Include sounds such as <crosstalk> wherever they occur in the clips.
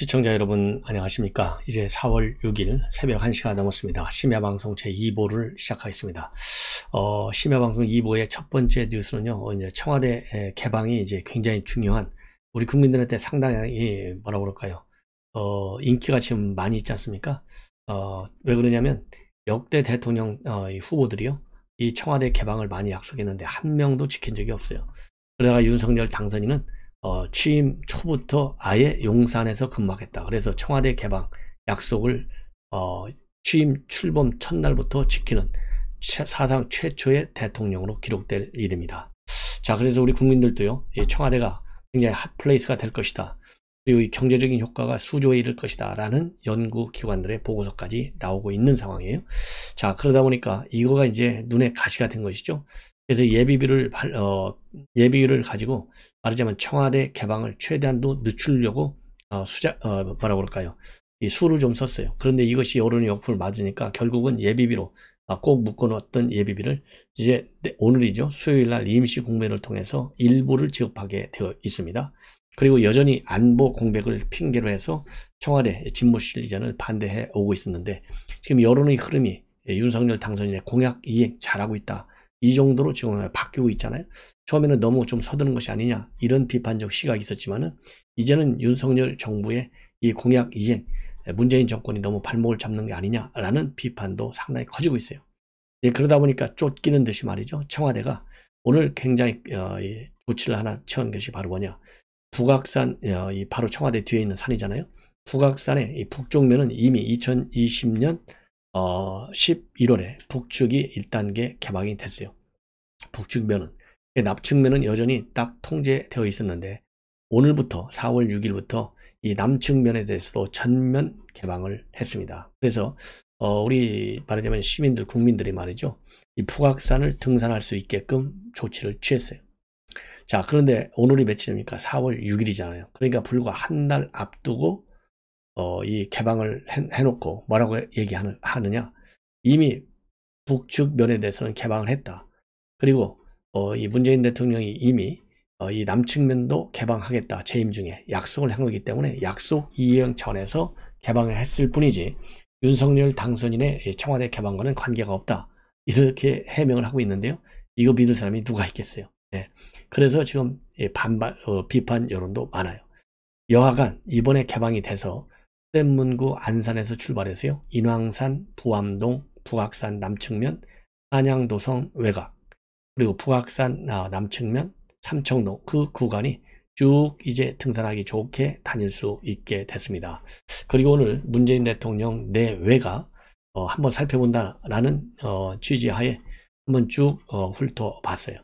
시청자 여러분 안녕하십니까. 이제 4월 6일 새벽 1시가 넘었습니다. 심야방송 제2보를 시작하겠습니다. 어, 심야방송 2보의 첫 번째 뉴스는요. 어, 이제 청와대 개방이 이제 굉장히 중요한 우리 국민들한테 상당히 예, 뭐라 고 그럴까요. 어, 인기가 지금 많이 있지 않습니까? 어, 왜 그러냐면 역대 대통령 어, 후보들이요. 이 청와대 개방을 많이 약속했는데 한 명도 지킨 적이 없어요. 그러다가 윤석열 당선인은 어, 취임 초부터 아예 용산에서 근무하겠다. 그래서 청와대 개방 약속을 어, 취임 출범 첫날부터 지키는 최, 사상 최초의 대통령으로 기록될 일입니다. 자, 그래서 우리 국민들도요, 이 청와대가 굉장히 핫플레이스가 될 것이다. 그리고 이 경제적인 효과가 수조에 이를 것이다. 라는 연구기관들의 보고서까지 나오고 있는 상황이에요. 자, 그러다 보니까 이거가 이제 눈에 가시가 된 것이죠. 그래서 예비비를, 어, 예비비를 가지고 말하자면 청와대 개방을 최대한도 늦추려고 어, 수자 어, 뭐라 그럴까요? 이 수를 좀 썼어요. 그런데 이것이 여론의 역풍을 맞으니까 결국은 예비비로 아, 꼭 묶어놓았던 예비비를 이제 네, 오늘이죠 수요일 날 임시 국면을 통해서 일부를 지급하게 되어 있습니다. 그리고 여전히 안보 공백을 핑계로 해서 청와대 집무실 이전을 반대해 오고 있었는데 지금 여론의 흐름이 윤석열 당선인의 공약 이행 잘하고 있다. 이 정도로 지금 바뀌고 있잖아요. 처음에는 너무 좀 서두른 것이 아니냐 이런 비판적 시각이 있었지만은 이제는 윤석열 정부의 이 공약 이행 문재인 정권이 너무 발목을 잡는 게 아니냐라는 비판도 상당히 커지고 있어요. 그러다 보니까 쫓기는 듯이 말이죠. 청와대가 오늘 굉장히 어, 이 조치를 하나 취한 것이 바로 뭐냐. 북악산 어, 이 바로 청와대 뒤에 있는 산이잖아요. 북악산의 이 북쪽면은 이미 2020년 어, 11월에 북측이 1단계 개방이 됐어요. 북측면은. 예, 남측면은 여전히 딱 통제되어 있었는데 오늘부터 4월 6일부터 이 남측면에 대해서도 전면 개방을 했습니다. 그래서 어, 우리 말하자면 시민들, 국민들이 말이죠. 이 북악산을 등산할 수 있게끔 조치를 취했어요. 자, 그런데 오늘이 며칠입니까? 4월 6일이잖아요. 그러니까 불과 한 달 앞두고 어, 이 개방을 해, 놓고 뭐라고 얘기하느냐 이미 북측 면에 대해서는 개방을 했다. 그리고 어, 이 문재인 대통령이 이미 어, 이 남측 면도 개방하겠다 재임 중에 약속을 한 거기 때문에 약속 이행 전에서 개방을 했을 뿐이지 윤석열 당선인의 청와대 개방과는 관계가 없다. 이렇게 해명을 하고 있는데요. 이거 믿을 사람이 누가 있겠어요. 네. 그래서 지금 반발, 어, 비판 여론도 많아요. 여하간 이번에 개방이 돼서 뗏문구 안산에서 출발해서요. 인왕산, 부암동, 북악산 남측면, 안양도성 외곽, 그리고 북악산 아, 남측면, 삼청동 그 구간이 쭉 이제 등산하기 좋게 다닐 수 있게 됐습니다. 그리고 오늘 문재인 대통령 내외가 어, 한번 살펴본다라는 어, 취지하에 한번 쭉 어, 훑어봤어요.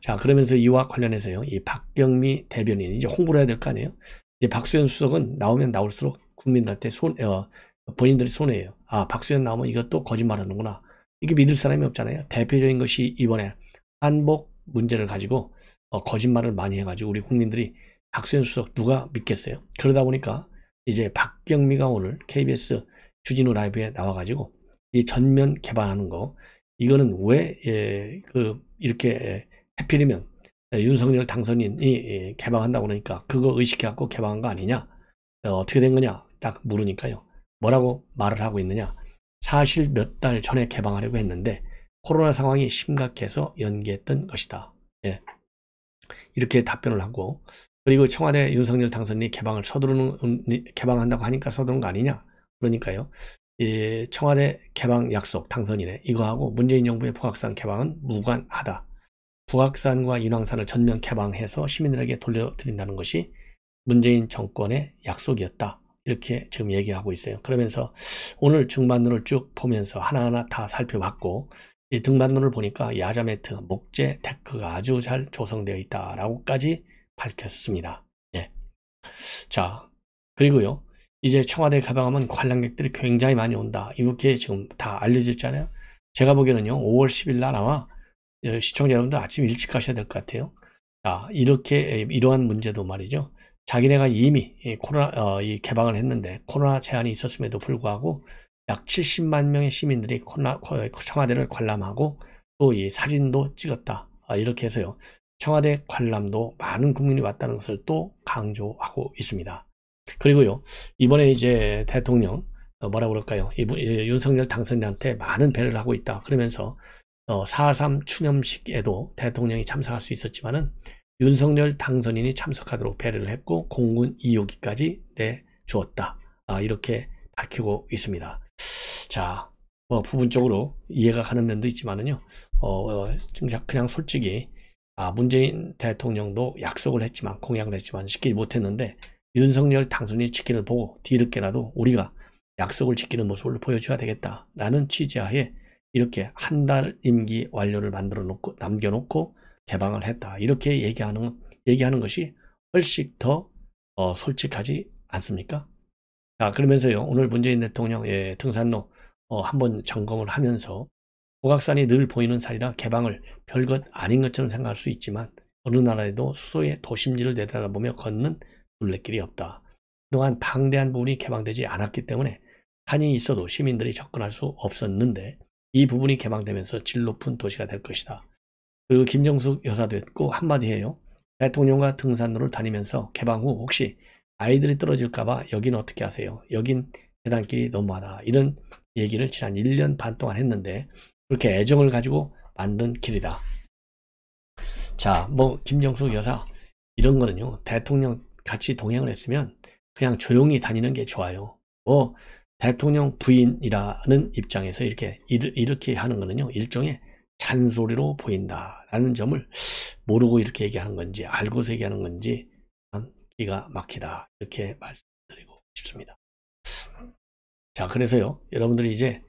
자 그러면서 이와 관련해서요, 이 박경미 대변인 이제 홍보를 해야 될 거 아니에요. 이제 박수현 수석은 나오면 나올수록 국민들한테 손, 어, 본인들이 손해예요. 아, 박수현 나오면 이것도 거짓말하는구나. 이게 믿을 사람이 없잖아요. 대표적인 것이 이번에 한복 문제를 가지고 어, 거짓말을 많이 해가지고 우리 국민들이 박수현 수석 누가 믿겠어요? 그러다 보니까 이제 박경미가 오늘 KBS 주진우 라이브에 나와가지고 이 전면 개방하는 거 이거는 왜 예, 그 이렇게 해필이면 윤석열 당선인이 예, 개방한다고 그러니까 그거 의식해갖고 개방한 거 아니냐? 어, 어떻게 된 거냐? 딱 물으니까요. 뭐라고 말을 하고 있느냐. 사실 몇 달 전에 개방하려고 했는데 코로나 상황이 심각해서 연기했던 것이다. 예. 이렇게 답변을 하고 그리고 청와대 윤석열 당선인이 개방을 서두르는 음, 개방한다고 하니까 서두른 거 아니냐. 그러니까요. 예, 청와대 개방 약속 당선인의 이거하고 문재인 정부의 북악산 개방은 무관하다. 북악산과 인왕산을 전면 개방해서 시민들에게 돌려드린다는 것이 문재인 정권의 약속이었다. 이렇게 지금 얘기하고 있어요. 그러면서 오늘 등반론을 쭉 보면서 하나하나 다 살펴봤고 이 등반론을 보니까 야자매트, 목재, 데크가 아주 잘 조성되어 있다라고까지 밝혔습니다. 예. 자, 그리고요. 이제 청와대 가방하면 관람객들이 굉장히 많이 온다. 이렇게 지금 다 알려졌잖아요. 제가 보기에는요. 5월 10일 날 아마 어, 시청자 여러분들 아침 일찍 가셔야 될 것 같아요. 자, 이렇게 이러한 문제도 말이죠. 자기네가 이미 이 코로나 어, 이 개방을 했는데 코로나 제한이 있었음에도 불구하고 약 70만 명의 시민들이 코로나 청와대를 관람하고 또 이 사진도 찍었다 아, 이렇게 해서요 청와대 관람도 많은 국민이 왔다는 것을 또 강조하고 있습니다. 그리고요 이번에 이제 대통령 어, 뭐라 그럴까요 이, 윤석열 당선인한테 많은 배를 하고 있다 그러면서 어, 4.3 추념식에도 대통령이 참석할 수 있었지만은 윤석열 당선인이 참석하도록 배려를 했고 공군 2호기까지 내주었다. 아, 이렇게 밝히고 있습니다. 자, 뭐 부분적으로 이해가 가는 면도 있지만은요. 어, 어 그냥 솔직히 아, 문재인 대통령도 약속을 했지만 공약을 했지만 지키지 못했는데 윤석열 당선인이 지키는 보고 뒤늦게라도 우리가 약속을 지키는 모습을 보여줘야 되겠다라는 취지하에 이렇게 한 달 임기 완료를 만들어 놓고 남겨놓고 개방을 했다. 이렇게 얘기하는, 얘기하는 것이 훨씬 더 어, 솔직하지 않습니까? 자, 그러면서요. 오늘 문재인 대통령의 예, 등산로 어, 한번 점검을 하면서 고각산이늘 보이는 산이라 개방을 별 것 아닌 것처럼 생각할 수 있지만 어느 나라에도 수도의 도심지를 내다보며 걷는 둘레길이 없다. 그동안 방대한 부분이 개방되지 않았기 때문에 산이 있어도 시민들이 접근할 수 없었는데 이 부분이 개방되면서 질 높은 도시가 될 것이다. 그리고 김정숙 여사도 했고 한마디 해요. 대통령과 등산로를 다니면서 개방 후 혹시 아이들이 떨어질까봐 여긴 어떻게 하세요? 여긴 계단길이 너무하다. 이런 얘기를 지난 1년 반 동안 했는데 그렇게 애정을 가지고 만든 길이다. 자, 뭐 김정숙 여사 이런 거는요. 대통령 같이 동행을 했으면 그냥 조용히 다니는 게 좋아요. 뭐 대통령 부인이라는 입장에서 이렇게 이렇게 하는 거는요. 일종의 잔소리로 보인다라는 점을 모르고 이렇게 얘기하는 건지 알고서 얘기하는 건지 참 기가 막히다 이렇게 말씀드리고 싶습니다. 자 그래서요 여러분들이 이제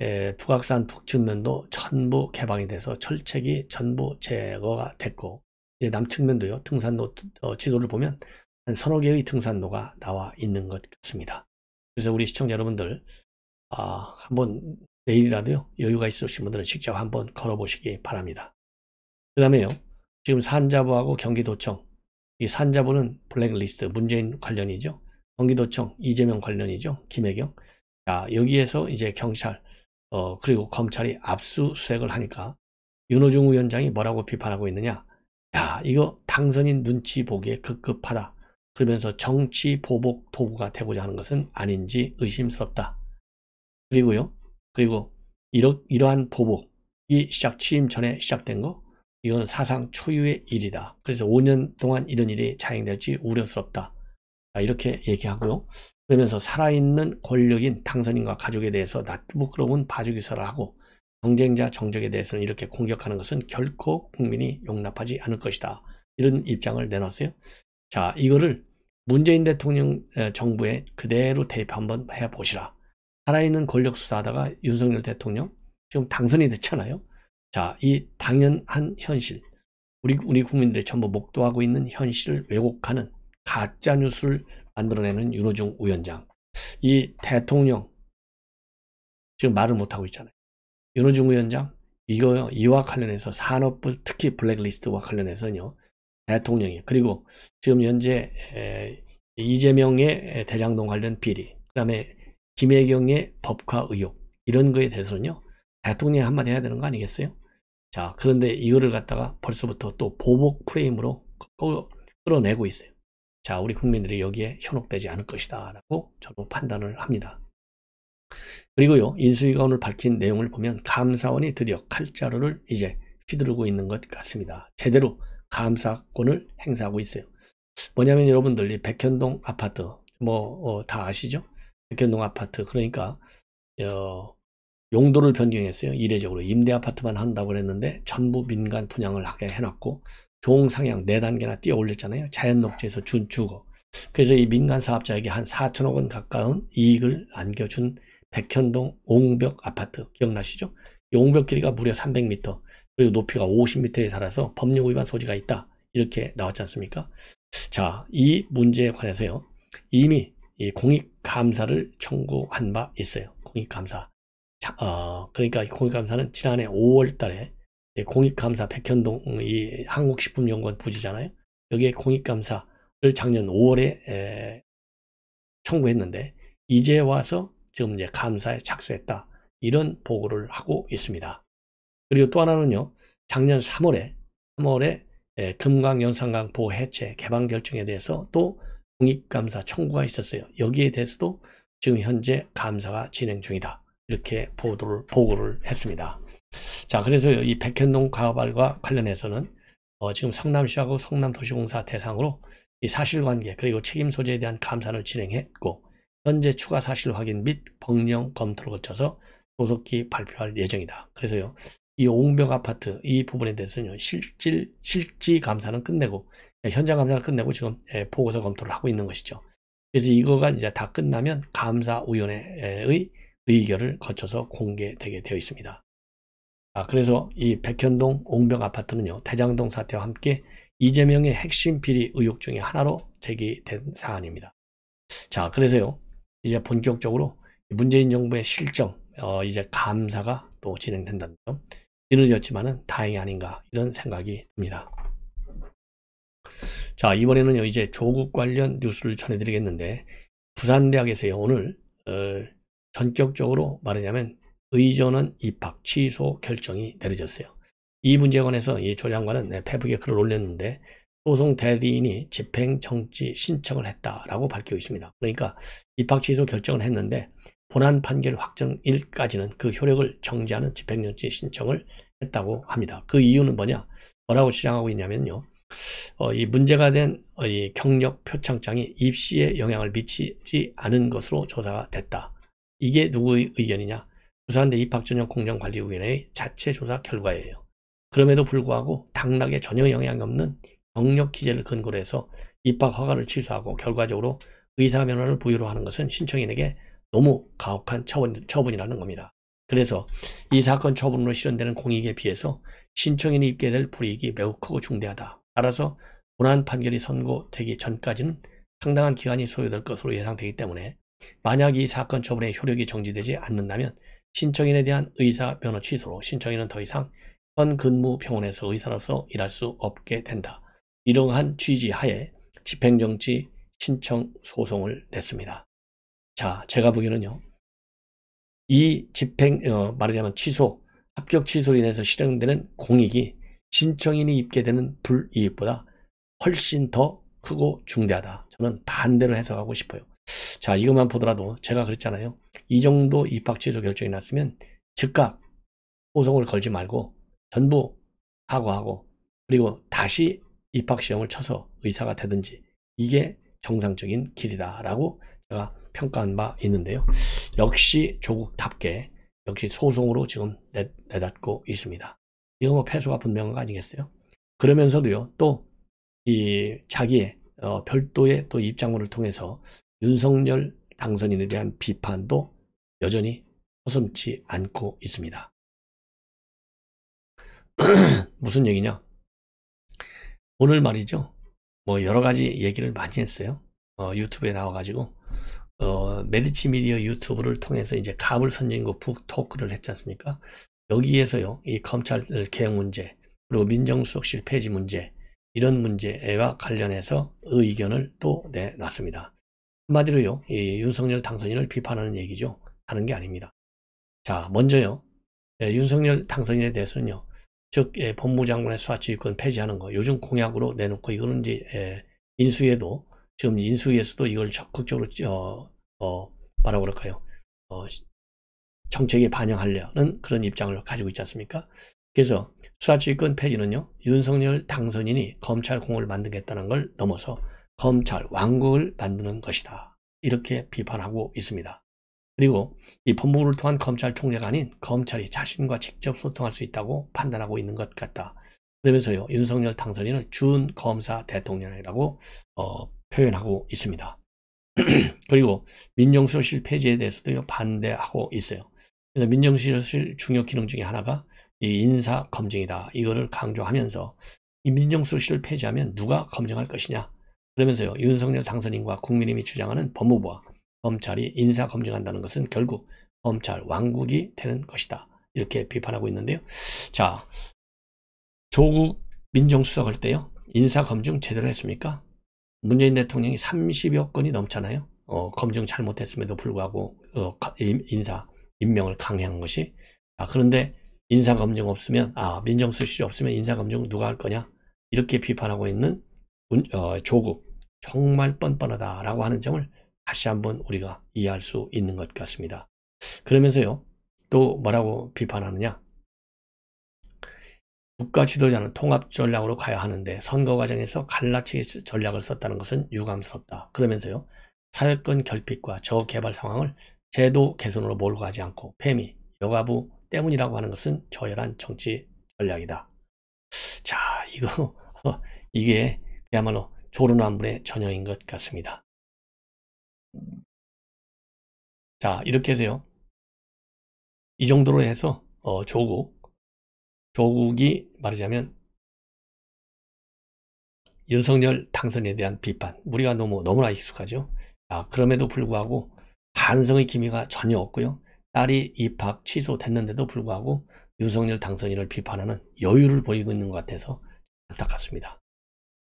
에, 북악산 북측면도 전부 개방이 돼서 철책이 전부 제거가 됐고 이제 남측면도요 등산로 어, 지도를 보면 한 서너 개의 등산로가 나와 있는 것 같습니다. 그래서 우리 시청자 여러분들 아, 한번 내일이라도요. 여유가 있으신 분들은 직접 한번 걸어보시기 바랍니다. 그 다음에요. 지금 산자부하고 경기도청 이 산자부는 블랙리스트 문재인 관련이죠. 경기도청 이재명 관련이죠. 김혜경. 자 여기에서 이제 경찰 어 그리고 검찰이 압수수색을 하니까 윤호중 위원장이 뭐라고 비판하고 있느냐. 야 이거 당선인 눈치 보기에 급급하다. 그러면서 정치 보복 도구가 되고자 하는 것은 아닌지 의심스럽다. 그리고요. 그리고 이러, 이러한 보복이 시작 취임 전에 시작된 거 이건 사상 초유의 일이다. 그래서 5년 동안 이런 일이 자행될지 우려스럽다. 이렇게 얘기하고요. 그러면서 살아있는 권력인 당선인과 가족에 대해서 낯부끄러운봐주기설를 하고 경쟁자 정적에 대해서는 이렇게 공격하는 것은 결코 국민이 용납하지 않을 것이다. 이런 입장을 내놨어요. 자, 이거를 문재인 대통령 정부에 그대로 대입 한번 해보시라. 살아있는 권력 수사하다가 윤석열 대통령 지금 당선이 됐잖아요. 자, 이 당연한 현실, 우리 우리 국민들이 전부 목도하고 있는 현실을 왜곡하는 가짜 뉴스를 만들어내는 윤호중 위원장, 이 대통령 지금 말을 못 하고 있잖아요. 윤호중 위원장 이거 이와 관련해서 산업부 특히 블랙리스트와 관련해서는요 대통령이 그리고 지금 현재 이재명의 대장동 관련 비리, 그다음에 김혜경의 법화 의혹 이런 거에 대해서는요. 대통령이 한마디 해야 되는 거 아니겠어요? 자 그런데 이거를 갖다가 벌써부터 또 보복 프레임으로 끌어내고 있어요. 자 우리 국민들이 여기에 현혹되지 않을 것이다 라고 저도 판단을 합니다. 그리고요 인수위가 오늘 밝힌 내용을 보면 감사원이 드디어 칼자루를 이제 휘두르고 있는 것 같습니다. 제대로 감사권을 행사하고 있어요. 뭐냐면 여러분들 이 백현동 아파트 뭐다 어, 아시죠? 백현동아파트 그러니까 어, 용도를 변경했어요. 이례적으로 임대아파트만 한다고 했는데 전부 민간 분양을 하게 해놨고 종상향 4단계나 뛰어 올렸잖아요. 자연녹지에서 준 주거. 그래서 이 민간 사업자에게 한 4천억 원 가까운 이익을 안겨준 백현동 옹벽 아파트 기억나시죠? 이 옹벽 길이가 무려 300m 그리고 높이가 50m에 달아서 법률 위반 소지가 있다. 이렇게 나왔지 않습니까? 자, 이 문제에 관해서요. 이미 이 공익감사를 청구한 바 있어요. 공익감사. 자, 어, 그러니까 이 공익감사는 지난해 5월 달에 공익감사 백현동 이 한국식품연구원 부지잖아요. 여기에 공익감사를 작년 5월에 에, 청구했는데 이제 와서 지금 이제 감사에 착수했다 이런 보고를 하고 있습니다. 그리고 또 하나는요 작년 3월에 3월에 금강연산강 보호 해체 개방 결정에 대해서 또 공익감사 청구가 있었어요. 여기에 대해서도 지금 현재 감사가 진행 중이다. 이렇게 보도를, 보고를 했습니다. 자, 그래서 이 백현동 가발과 관련해서는 어, 지금 성남시하고 성남도시공사 대상으로 이 사실관계 그리고 책임 소재에 대한 감사를 진행했고 현재 추가 사실 확인 및 법령 검토를 거쳐서 조속히 발표할 예정이다. 그래서요 이 옥명 아파트 이 부분에 대해서는 요 실질 실지 감사는 끝내고 예, 현장 감사는 끝내고 지금 예, 보고서 검토를 하고 있는 것이죠. 그래서 이거가 이제 다 끝나면 감사위원회의 의결을 거쳐서 공개되게 되어 있습니다. 아, 그래서 이 백현동 옥명 아파트는요, 대장동 사태와 함께 이재명의 핵심 비리 의혹 중의 하나로 제기된 사안입니다. 자, 그래서요, 이제 본격적으로 문재인 정부의 실정, 어, 이제 감사가 또 진행된다는 점, 이르졌지만은 다행이 아닌가 이런 생각이 듭니다. 자이번에는 이제 조국 관련 뉴스를 전해드리겠는데 부산대학에서 오늘 어, 전격적으로 말하자면 의전원 입학 취소 결정이 내려졌어요. 이 문제에 관해서 이조 장관은 네, 페북에 글을 올렸는데 소송 대리인이 집행정지 신청을 했다라고 밝히고 있습니다. 그러니까 입학 취소 결정을 했는데 본안 판결 확정일까지는 그 효력을 정지하는 집행정지 신청을 했다고 합니다. 그 이유는 뭐냐? 뭐라고 주장하고 있냐면요. 어, 이 문제가 된이 어, 경력 표창장이 입시에 영향을 미치지 않은 것으로 조사가 됐다. 이게 누구의 의견이냐? 부산대 입학전형 공정관리위원회의 자체 조사 결과예요. 그럼에도 불구하고 당락에 전혀 영향이 없는 경력 기재를 근거로 해서 입학 허가를 취소하고 결과적으로 의사 면허를 부여로 하는 것은 신청인에게 너무 가혹한 처분, 처분이라는 겁니다. 그래서 이 사건 처분으로 실현되는 공익에 비해서 신청인이 입게 될 불이익이 매우 크고 중대하다. 따라서 문안 판결이 선고되기 전까지는 상당한 기간이 소요될 것으로 예상되기 때문에 만약 이 사건 처분의 효력이 정지되지 않는다면 신청인에 대한 의사 면허 취소로 신청인은 더 이상 현 근무 병원에서 의사로서 일할 수 없게 된다. 이러한 취지 하에 집행정지 신청 소송을 냈습니다. 자, 제가 보기에는요. 이 집행 어, 말하자면 취소 합격 취소로 인해서 실행되는 공익이 신청인이 입게 되는 불이익보다 훨씬 더 크고 중대하다. 저는 반대로 해석하고 싶어요. 자 이것만 보더라도 제가 그랬잖아요. 이 정도 입학 취소 결정이 났으면 즉각 소송을 걸지 말고 전부 하고하고 그리고 다시 입학시험을 쳐서 의사가 되든지 이게 정상적인 길이다라고 제가 평가한 바 있는데요. 역시 조국답게 역시 소송으로 지금 내, 내닫고 있습니다. 이거 뭐 패소가 분명한 거 아니겠어요? 그러면서도요, 또 이 자기의 어, 별도의 또 입장문을 통해서 윤석열 당선인에 대한 비판도 여전히 서슴치 않고 있습니다. <clears throat> 무슨 얘기냐? 오늘 말이죠. 뭐 여러 가지 얘기를 많이 했어요. 어, 유튜브에 나와가지고 어, 메디치 미디어 유튜브를 통해서 이제 가불 선진국 북 토크를 했지 않습니까? 여기에서요, 이 검찰 개혁 문제, 그리고 민정수석실 폐지 문제, 이런 문제와 관련해서 의견을 또 내놨습니다. 한마디로요, 이 윤석열 당선인을 비판하는 얘기죠. 다른 게 아닙니다. 자, 먼저요, 예, 윤석열 당선인에 대해서는요, 즉, 예, 법무장관의 수사지휘권 폐지하는 거, 요즘 공약으로 내놓고 이거는 이제, 예, 인수에도 지금 인수위에서도 이걸 적극적으로 어, 어 뭐라 고 그럴까요? 어, 정책에 반영하려는 그런 입장을 가지고 있지 않습니까? 그래서 수사지휘권 폐지는요. 윤석열 당선인이 검찰공을 만들겠다는 걸 넘어서 검찰 왕국을 만드는 것이다. 이렇게 비판하고 있습니다. 그리고 이 법무부를 통한 검찰 총재가 아닌 검찰이 자신과 직접 소통할 수 있다고 판단하고 있는 것 같다. 그러면서요 윤석열 당선인을 준 검사 대통령이라고 어, 표현하고 있습니다. <clears throat> 그리고 민정수석실 폐지에 대해서도 반대하고 있어요. 그래서 민정수석실 중요 기능 중에 하나가 인사 검증이다. 이거를 강조하면서 이 민정수석실을 폐지하면 누가 검증할 것이냐. 그러면서요. 윤석열 당선인과 국민의힘이 주장하는 법무부와 검찰이 인사 검증한다는 것은 결국 검찰 왕국이 되는 것이다. 이렇게 비판하고 있는데요. 자, 조국 민정수석 할 때요. 인사 검증 제대로 했습니까? 문재인 대통령이 30여 건이 넘잖아요. 어, 검증 잘못했음에도 불구하고 어, 인사 임명을 강행한 것이. 아, 그런데 인사 검증 없으면 아 민정수석이 없으면 인사 검증 누가 할 거냐 이렇게 비판하고 있는 문, 어, 조국 정말 뻔뻔하다라고 하는 점을 다시 한번 우리가 이해할 수 있는 것 같습니다. 그러면서요 또 뭐라고 비판하느냐 국가 지도자는 통합 전략으로 가야 하는데 선거 과정에서 갈라치기 전략을 썼다는 것은 유감스럽다. 그러면서요. 사회권 결핍과 저개발 상황을 제도 개선으로 몰고 가지 않고 페미, 여가부 때문이라고 하는 것은 저열한 정치 전략이다. 자, 이거 <laughs> 이게 그야말로 조르남분의 전형인 것 같습니다. 자, 이렇게 해서요. 이 정도로 해서 어, 조국 조국이 말하자면 윤석열 당선에 대한 비판 우리가 너무 너무나 익숙하죠. 아, 그럼에도 불구하고 반성의 기미가 전혀 없고요. 딸이 입학 취소됐는데도 불구하고 윤석열 당선인을 비판하는 여유를 보이고 있는 것 같아서 안타깝습니다.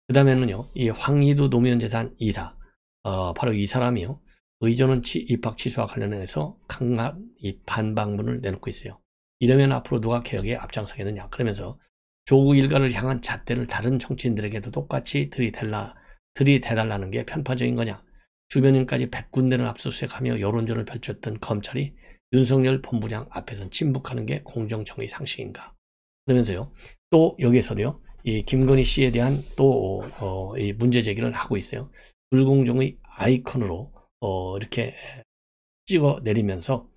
그 다음에는요, 이 황희두 노무현 재산 이사, 어, 바로 이 사람이요, 의전원 입학 취소와 관련해서 강한 이 반박문을 내놓고 있어요. 이러면 앞으로 누가 개혁에 앞장서겠느냐 그러면서 조국 일가를 향한 잣대를 다른 정치인들에게도 똑같이 들이댈라, 들이대달라는 게 편파적인 거냐 주변인까지 백군대를 압수수색하며 여론전을 펼쳤던 검찰이 윤석열 본부장 앞에선 침묵하는 게 공정정의 상식인가 그러면서요 또 여기에서도요 이 김건희 씨에 대한 또 어, 어 이 문제 제기를 하고 있어요 불공정의 아이콘으로 어, 이렇게 찍어 내리면서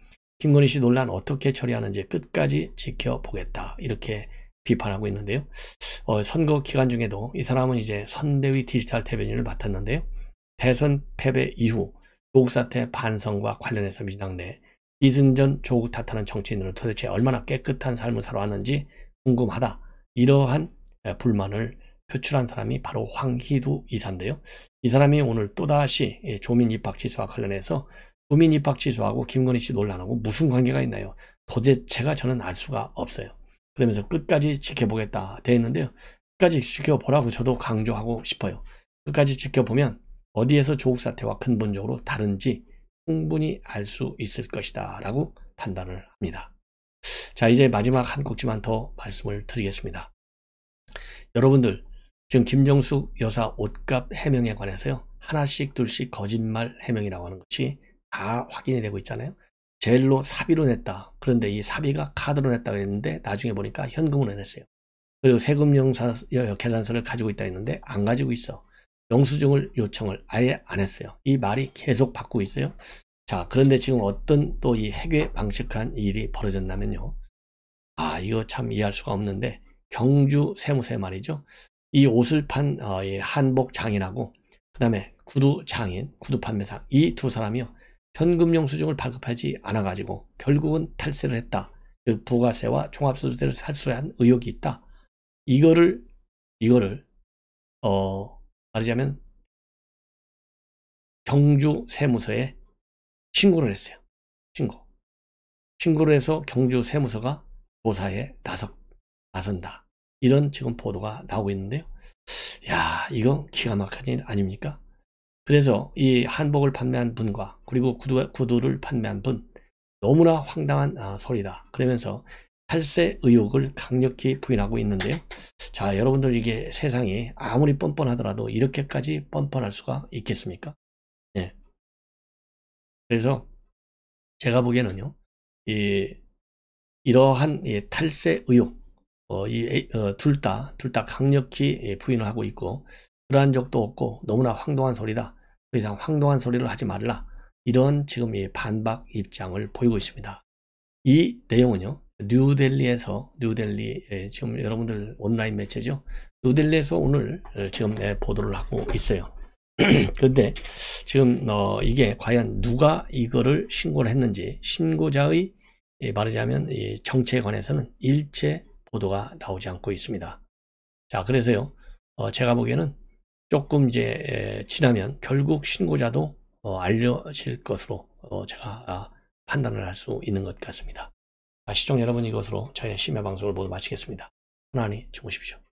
김건희 씨 논란 어떻게 처리하는지 끝까지 지켜보겠다. 이렇게 비판하고 있는데요. 어, 선거 기간 중에도 이 사람은 이제 선대위 디지털 대변인을 맡았는데요. 대선 패배 이후 조국 사태 반성과 관련해서 민주당 내 이승전 조국 탓하는 정치인으로 도대체 얼마나 깨끗한 삶을 살아왔는지 궁금하다. 이러한 불만을 표출한 사람이 바로 황희두 이사인데요. 이 사람이 오늘 또다시 예, 조민 입학 지수와 관련해서 우민 입학 취소하고 김건희 씨 논란하고 무슨 관계가 있나요? 도대체가 저는 알 수가 없어요. 그러면서 끝까지 지켜보겠다 돼 있는데요. 끝까지 지켜보라고 저도 강조하고 싶어요. 끝까지 지켜보면 어디에서 조국 사태와 근본적으로 다른지 충분히 알 수 있을 것이다 라고 판단을 합니다. 자 이제 마지막 한 꼭지만 더 말씀을 드리겠습니다. 여러분들 지금 김정숙 여사 옷값 해명에 관해서요. 하나씩 둘씩 거짓말 해명이라고 하는 것이 다 확인이 되고 있잖아요. 젤로 사비로 냈다. 그런데 이 사비가 카드로 냈다 고했는데 나중에 보니까 현금으로 냈어요. 그리고 세금 용사 계산서를 가지고 있다 했는데 안 가지고 있어. 영수증을 요청을 아예 안 했어요. 이 말이 계속 바꾸고 있어요. 자, 그런데 지금 어떤 또 이 해괴 방식한 일이 벌어졌냐면요. 아, 이거 참 이해할 수가 없는데 경주 세무세 말이죠. 이 옷을 판 어, 이 한복 장인하고 그다음에 구두 장인, 구두 판매상 이 두 사람이요. 현금용 수중을 발급하지 않아가지고 결국은 탈세를 했다. 그 부가세와 종합소득세를 살수한 의혹이 있다. 이거를 이거를 어 말하자면 경주 세무서에 신고를 했어요. 신고. 신고를 해서 경주 세무서가 조사에 나서 나선다. 이런 지금 보도가 나오고 있는데요. 야, 이건 기가 막힌 일 아닙니까? 그래서 이 한복을 판매한 분과 그리고 구두, 를 판매한 분 너무나 황당한 아, 소리다. 그러면서 탈세 의혹을 강력히 부인하고 있는데요. 자 여러분들 이게 세상이 아무리 뻔뻔하더라도 이렇게까지 뻔뻔할 수가 있겠습니까? 예. 그래서 제가 보기에는요. 이 이러한 이 탈세 의혹 어, 이둘다둘 어, 다 강력히 예, 부인을 하고 있고 그러한 적도 없고 너무나 황당한 소리다. 이상 황동한 소리를 하지 말라. 이런 지금 이 반박 입장을 보이고 있습니다. 이 내용은요. 뉴델리에서 뉴델리 지금 여러분들 온라인 매체죠. 뉴델리에서 오늘 어, 지금 예, 보도를 하고 있어요. <clears throat> 그런데 지금 어, 이게 과연 누가 이거를 신고를 했는지 신고자의 예, 말하자면 이 정체에 관해서는 일체 보도가 나오지 않고 있습니다. 자 그래서요 어, 제가 보기에는 조금 이제 지나면 결국 신고자도 어, 알려질 것으로 어, 제가 아, 판단을 할 수 있는 것 같습니다. 아, 시청 여러분 이것으로 저의 심야 방송을 모두 마치겠습니다. 하나님 주무십시오.